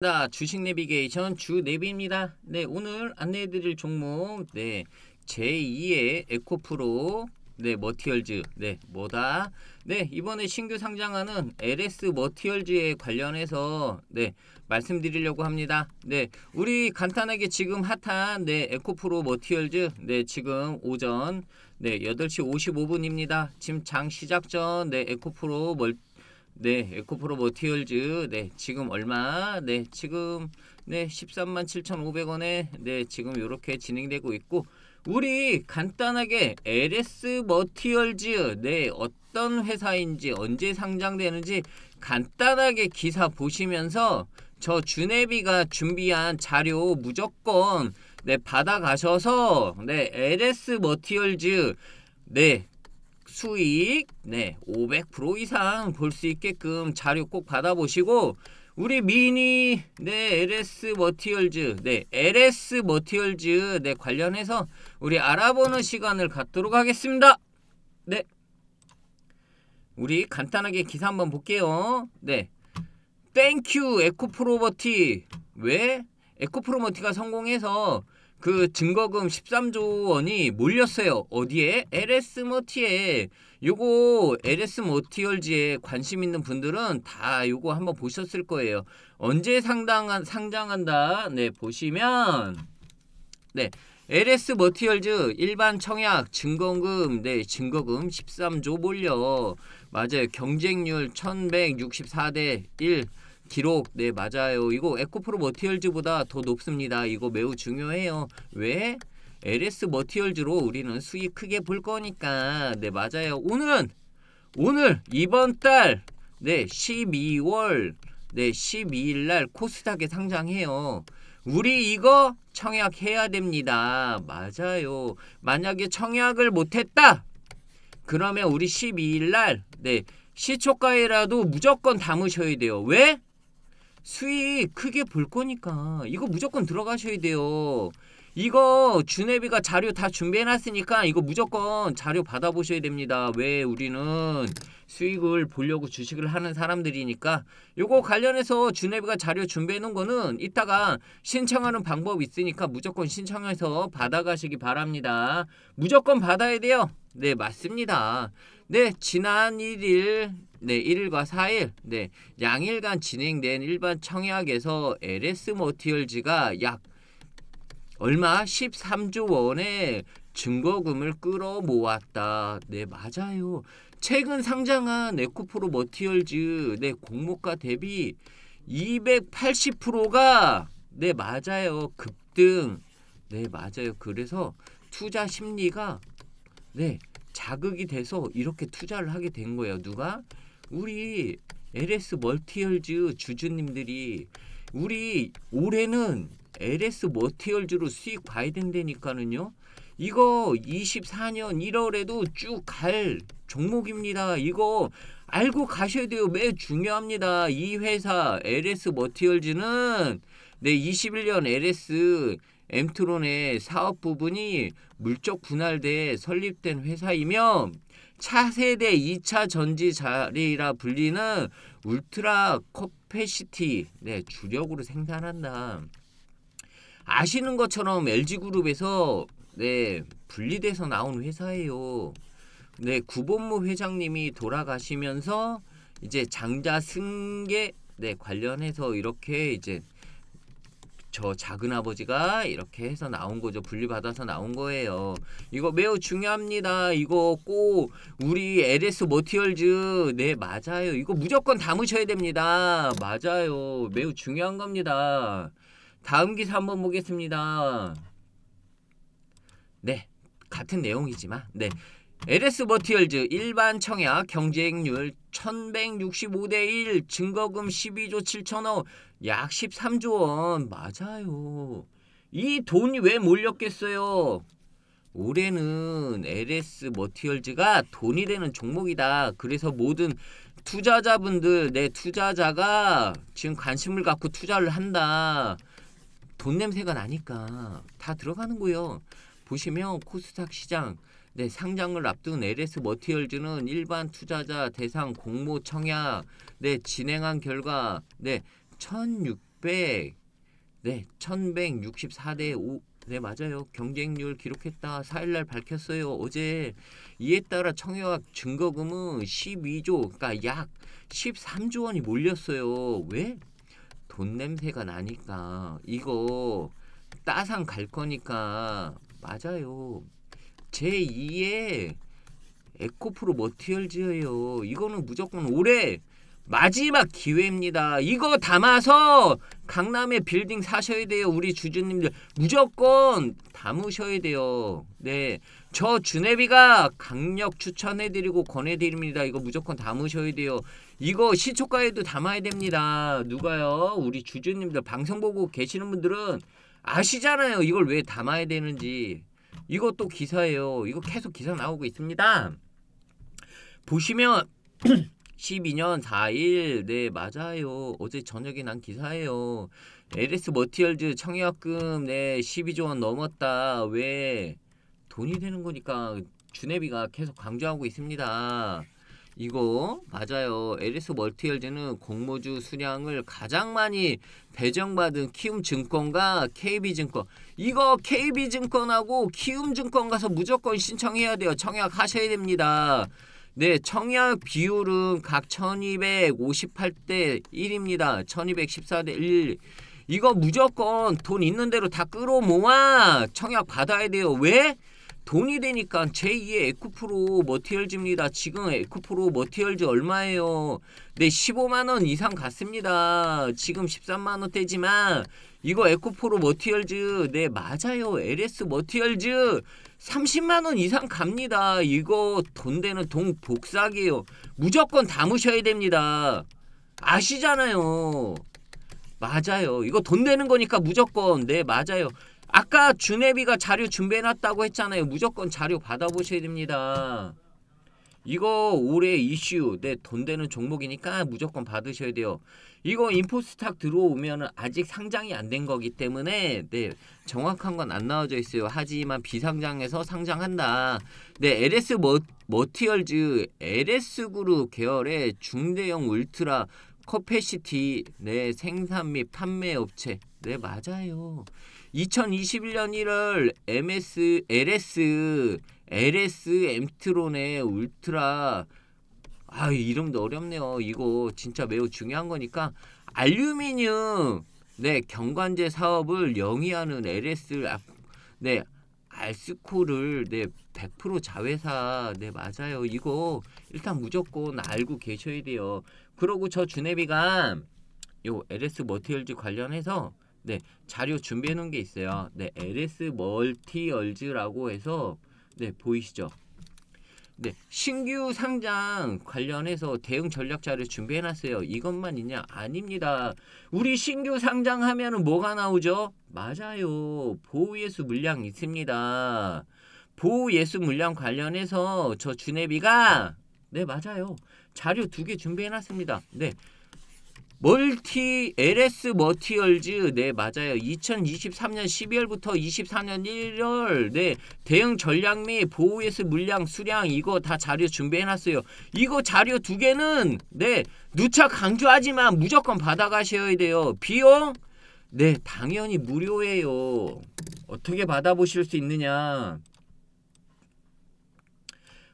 나 주식 내비게이션 주 내비입니다. 네, 오늘 안내해 드릴 종목 네. 제2의 에코프로 네, 머티얼즈. 네, 뭐다? 네, 이번에 신규 상장하는 LS 머티얼즈에 관련해서 네, 말씀드리려고 합니다. 네, 우리 간단하게 지금 핫한 네, 에코프로 머티얼즈. 네, 지금 오전 네, 8시 55분입니다. 지금 장 시작 전 네, 에코프로 멀 네, 에코프로 모티얼즈. 네, 지금 얼마? 네, 지금 네, 13만 7,500원에 네, 지금 이렇게 진행되고 있고 우리 간단하게 LS 머티얼즈 네, 어떤 회사인지 언제 상장되는지 간단하게 기사 보시면서 저 준혜비가 준비한 자료 무조건 네, 받아가셔서 네, LS 머티얼즈 네, 수익 네500% 이상 볼 수 있게끔 자료 꼭 받아보시고 우리 미니 네 LS 머티얼즈 네 LS 머티얼즈 네 관련해서 우리 알아보는 시간을 갖도록 하겠습니다. 네 우리 간단하게 기사 한번 볼게요. 네 땡큐 에코프로버티 왜 에코프로버티가 성공해서 그 증거금 13조 원이 몰렸어요. 어디에? LS 머티에. 요거 LS 머티얼지에 관심 있는 분들은 다 요거 한번 보셨을 거예요. 언제 상당한 상장한다. 네, 보시면 네. LS 머티얼즈 일반 청약 증거금 네 증거금 13조 몰려 맞아요 경쟁률 1164대 1 기록 네 맞아요. 이거 에코프로 머티얼즈보다 더 높습니다. 이거 매우 중요해요. 왜? LS 머티얼즈로 우리는 수익 크게 볼 거니까 네 맞아요. 오늘은 오늘 이번 달네 12월 네 12일 날 코스닥에 상장해요. 우리 이거 청약해야 됩니다. 맞아요. 만약에 청약을 못했다. 그러면 우리 12일 날네 시초가에라도 무조건 담으셔야 돼요. 왜? 수익 크게 볼 거니까 이거 무조건 들어가셔야 돼요. 이거 준혜비가 자료 다 준비해놨으니까 이거 무조건 자료 받아보셔야 됩니다. 왜 우리는 수익을 보려고 주식을 하는 사람들이니까 요거 관련해서 준혜비가 자료 준비해놓은 거는 이따가 신청하는 방법 있으니까 무조건 신청해서 받아가시기 바랍니다. 무조건 받아야 돼요. 네, 맞습니다. 네, 지난 1일, 네, 1일과 4일, 네, 양일간 진행된 일반 청약에서 LS 모티얼즈가 약 얼마? 13조 원의 증거금을 끌어모았다. 네, 맞아요. 최근 상장한 에코프로 머티얼즈 네, 공모가 대비 280%가 네, 맞아요. 급등. 네, 맞아요. 그래서 투자 심리가 네, 자극이 돼서 이렇게 투자를 하게 된 거예요. 누가? 우리 LS 멀티얼즈 주주님들이 우리 올해는 LS 멀티얼즈로 수익 봐야 된다니까는요. 이거 24년 1월에도 쭉 갈 종목입니다. 이거 알고 가셔야 돼요. 매우 중요합니다. 이 회사 LS 머티얼즈는 내 21년 LS 엠트론의 사업 부분이 물적 분할돼 설립된 회사이며 차세대 2차 전지 자리라 불리는 울트라 커패시티 네, 주력으로 생산한다. 아시는 것처럼 LG그룹에서 네, 분리돼서 나온 회사예요. 네, 구본무 회장님이 돌아가시면서 이제 장자 승계 네, 관련해서 이렇게 이제 저 작은 아버지가 이렇게 해서 나온 거죠. 분리받아서 나온 거예요. 이거 매우 중요합니다. 이거 꼭 우리 LS 모티얼즈 네 맞아요. 이거 무조건 담으셔야 됩니다. 맞아요. 매우 중요한 겁니다. 다음 기사 한번 보겠습니다. 네. 같은 내용이지만 네. LS 머티얼즈 일반 청약 경쟁률 1165대1 증거금 12조 7천억 약 13조원 맞아요. 이 돈이 왜 몰렸겠어요? 올해는 LS 머티얼즈가 돈이 되는 종목이다. 그래서 모든 투자자분들 내 투자자가 지금 관심을 갖고 투자를 한다. 돈 냄새가 나니까 다 들어가는 거예요. 보시면 코스닥 시장 네, 상장을 앞둔 LS 머티얼즈는 일반 투자자 대상 공모 청약 네, 진행한 결과 네, 1600 네, 1164대 5 네, 맞아요. 경쟁률 기록했다. 4일 날 밝혔어요. 어제 이에 따라 청약 증거금은 12조, 그러니까 약 13조 원이 몰렸어요. 왜? 돈 냄새가 나니까. 이거 따상 갈 거니까 맞아요. 제2의 에코프로 머티얼즈예요. 이거는 무조건 올해 마지막 기회입니다. 이거 담아서 강남에 빌딩 사셔야 돼요. 우리 주주님들 무조건 담으셔야 돼요. 네. 저 주네비가 강력 추천해드리고 권해드립니다. 이거 무조건 담으셔야 돼요. 이거 시초가에도 담아야 됩니다. 누가요? 우리 주주님들 방송 보고 계시는 분들은 아시잖아요. 이걸 왜 담아야 되는지. 이것도 기사예요. 이거 계속 기사 나오고 있습니다. 보시면 12년 4일 네 맞아요. 어제 저녁에 난 기사예요. LS 머티얼즈 청약금 네 12조 원 넘었다. 왜 돈이 되는 거니까 주네비가 계속 강조하고 있습니다. 이거 맞아요. 에리스 멀티헬즈는 공모주 수량을 가장 많이 배정받은 키움증권과 KB증권. 이거 KB증권하고 키움증권 가서 무조건 신청해야 돼요. 청약하셔야 됩니다. 네, 청약 비율은 각 1258대 1입니다. 1214대 1. 이거 무조건 돈 있는 대로 다 끌어모아 청약 받아야 돼요. 왜? 돈이 되니까 제2의 에쿠프로 머티얼즈입니다. 지금 에쿠프로 머티얼즈 얼마예요? 네 15만원 이상 갔습니다. 지금 13만원대지만 이거 에쿠프로 머티얼즈 네 맞아요 LS 머티얼즈 30만원 이상 갑니다 이거 돈 되는 돈복사기예요 무조건 담으셔야 됩니다 아시잖아요 맞아요 이거 돈 되는 거니까 무조건 네 맞아요 아까 준혜비가 자료 준비해놨다고 했잖아요. 무조건 자료 받아보셔야 됩니다. 이거 올해 이슈 내돈 네, 되는 종목이니까 무조건 받으셔야 돼요. 이거 인포스탁 들어오면 아직 상장이 안 된 거기 때문에 네 정확한 건 안 나와져 있어요. 하지만 비상장에서 상장한다. 네 LS 머, 머티얼즈 LS그룹 계열의 중대형 울트라 커패시티 네 생산 및 판매 업체 네 맞아요. 2021년 1월 MS LS LS 엠트론의 울트라 아 이름도 어렵네요. 이거 진짜 매우 중요한 거니까 알루미늄 네 경관제 사업을 영위하는 LS 네 알스코를 네 100% 자회사 네 맞아요. 이거 일단 무조건 알고 계셔야 돼요. 그러고 저 주네비가 요 LS 머티얼즈 관련해서 네, 자료 준비해 놓은 게 있어요. 네, LS 멀티 얼즈라고 해서 네, 보이시죠? 네, 신규 상장 관련해서 대응 전략 자료 준비해 놨어요. 이것만 있냐? 아닙니다. 우리 신규 상장하면은 뭐가 나오죠? 맞아요. 보호 예수 물량 있습니다. 보호 예수 물량 관련해서 저 준혜비가 네, 맞아요. 자료 두 개 준비해 놨습니다. 네. 멀티 LS 머티얼즈 네 맞아요. 2023년 12월부터 24년 1월 네 대응 전략 및 보호예스 물량 수량 이거 다 자료 준비해놨어요. 이거 자료 두 개는 네 누차 강조하지만 무조건 받아가셔야 돼요. 비용 네 당연히 무료예요. 어떻게 받아보실 수 있느냐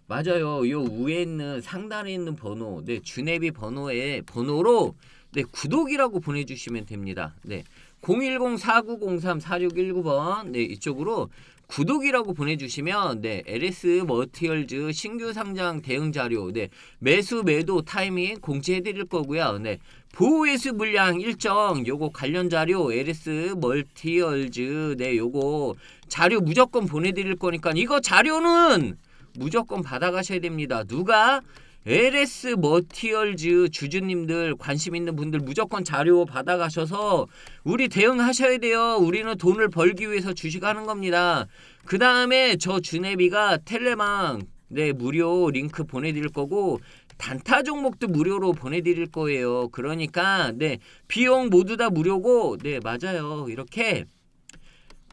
맞아요. 요 위에 있는 상단에 있는 번호 네 주네비 번호에 번호로 네, 구독이라고 보내주시면 됩니다. 네, 010-4903-4619번 네, 이쪽으로 구독이라고 보내주시면 네 LS 머티얼즈 신규 상장 대응 자료 네 매수 매도 타이밍 공지해드릴 거고요 네 보호회수 물량 일정 요거 관련 자료 LS 멀티얼즈 네 요거 자료 무조건 보내드릴 거니까 이거 자료는 무조건 받아가셔야 됩니다 누가 LS 머티얼즈 주주님들 관심 있는 분들 무조건 자료 받아가셔서 우리 대응하셔야 돼요. 우리는 돈을 벌기 위해서 주식하는 겁니다. 그 다음에 저주네비가 텔레망 네 무료 링크 보내드릴 거고 단타 종목도 무료로 보내드릴 거예요. 그러니까 네 비용 모두 다 무료고 네 맞아요. 이렇게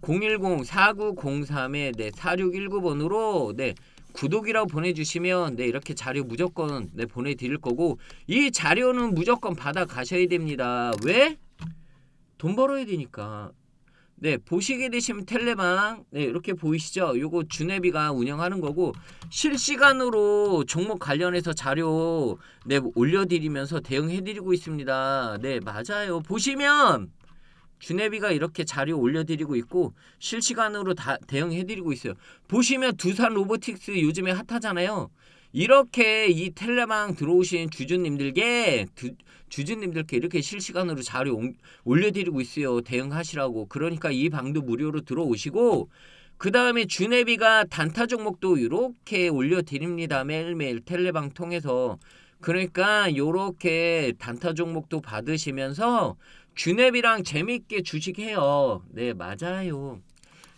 0 1 0 4 9 0 3 4619번으로 네 구독이라고 보내주시면 네 이렇게 자료 무조건 네 보내드릴 거고 이 자료는 무조건 받아 가셔야 됩니다 왜? 돈 벌어야 되니까 네 보시게 되시면 텔레망 네 이렇게 보이시죠 요거 주네비가 운영하는 거고 실시간으로 종목 관련해서 자료 네 올려드리면서 대응해드리고 있습니다 네 맞아요 보시면 주네비가 이렇게 자료 올려드리고 있고 실시간으로 다 대응해드리고 있어요. 보시면 두산 로보틱스 요즘에 핫하잖아요. 이렇게 이 텔레망 들어오신 주주님들께 두, 주주님들께 이렇게 실시간으로 자료 옹, 올려드리고 있어요. 대응하시라고. 그러니까 이 방도 무료로 들어오시고 그 다음에 주네비가 단타 종목도 이렇게 올려드립니다. 매일매일 텔레방 통해서. 그러니까 이렇게 단타 종목도 받으시면서 주네비랑 재밌게 주식해요. 네, 맞아요.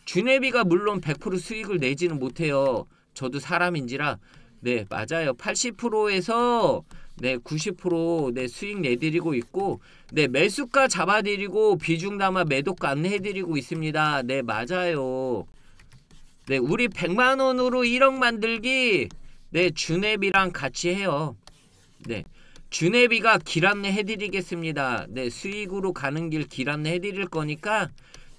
주네비가 물론 100% 수익을 내지는 못해요. 저도 사람인지라. 네, 맞아요. 80%에서 네, 90%네 수익 내드리고 있고 네, 매수가 잡아드리고 비중 담아 매도가 안내해드리고 있습니다. 네, 맞아요. 네, 우리 100만원으로 1억 만들기 네, 주네비랑 같이 해요. 네. 주네비가 길 안내 해드리겠습니다. 네, 수익으로 가는 길 길 안내 해드릴 거니까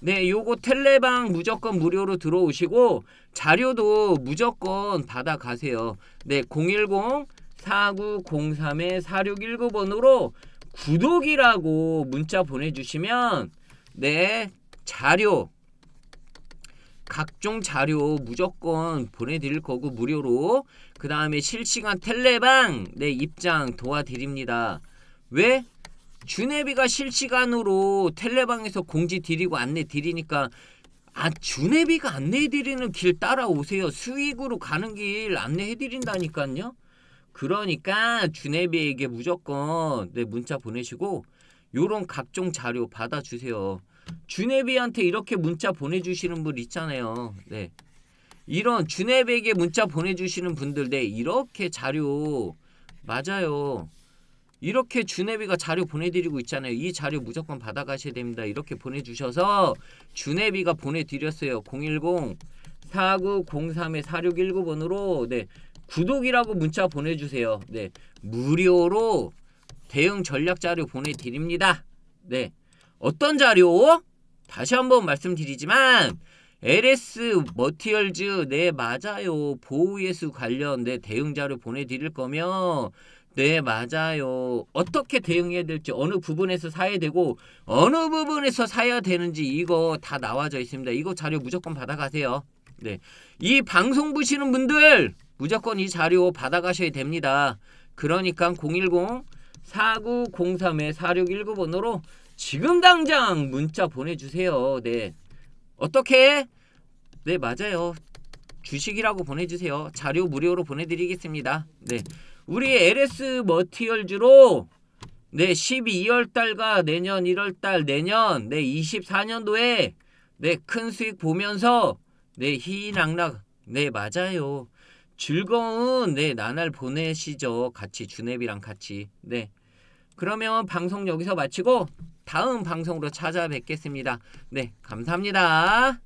네, 요거 텔레방 무조건 무료로 들어오시고 자료도 무조건 받아가세요. 네, 010-4903-4619번으로 구독이라고 문자 보내주시면 네, 자료 각종 자료 무조건 보내드릴 거고 무료로 그 다음에 실시간 텔레방 내 입장 도와드립니다 왜? 주네비가 실시간으로 텔레방에서 공지 드리고 안내 드리니까 아 주네비가 안내해드리는 길 따라오세요 수익으로 가는 길 안내해드린다니까요 그러니까 주네비에게 무조건 내 문자 보내시고 요런 각종 자료 받아주세요 주네비한테 이렇게 문자 보내주시는 분 있잖아요. 네. 이런 주네비에게 문자 보내주시는 분들, 네, 이렇게 자료, 맞아요. 이렇게 주네비가 자료 보내드리고 있잖아요. 이 자료 무조건 받아가셔야 됩니다. 이렇게 보내주셔서 주네비가 보내드렸어요. 010-4903-4619번으로, 네, 구독이라고 문자 보내주세요. 네, 무료로 대응 전략 자료 보내드립니다. 네. 어떤 자료? 다시 한번 말씀드리지만 LS 머티얼즈 네 맞아요. 보우예수 관련 네 대응 자료 보내드릴 거며 네 맞아요 어떻게 대응해야 될지 어느 부분에서 사야 되고 어느 부분에서 사야 되는지 이거 다 나와져 있습니다 이거 자료 무조건 받아가세요 네 이 방송 보시는 분들 무조건 이 자료 받아가셔야 됩니다 그러니까 010 4903-4619번으로 지금 당장 문자 보내주세요. 네. 어떻게? 네, 맞아요. 주식이라고 보내주세요. 자료 무료로 보내드리겠습니다. 네. 우리 LS 머티얼즈로 네, 12월달과 내년 1월달 내년 네, 24년도에 네, 큰 수익 보면서 네, 희낙낙 네, 맞아요. 즐거운 네, 나날 보내시죠. 같이 주네비랑 같이. 네. 그러면 방송 여기서 마치고 다음 방송으로 찾아뵙겠습니다. 네, 감사합니다.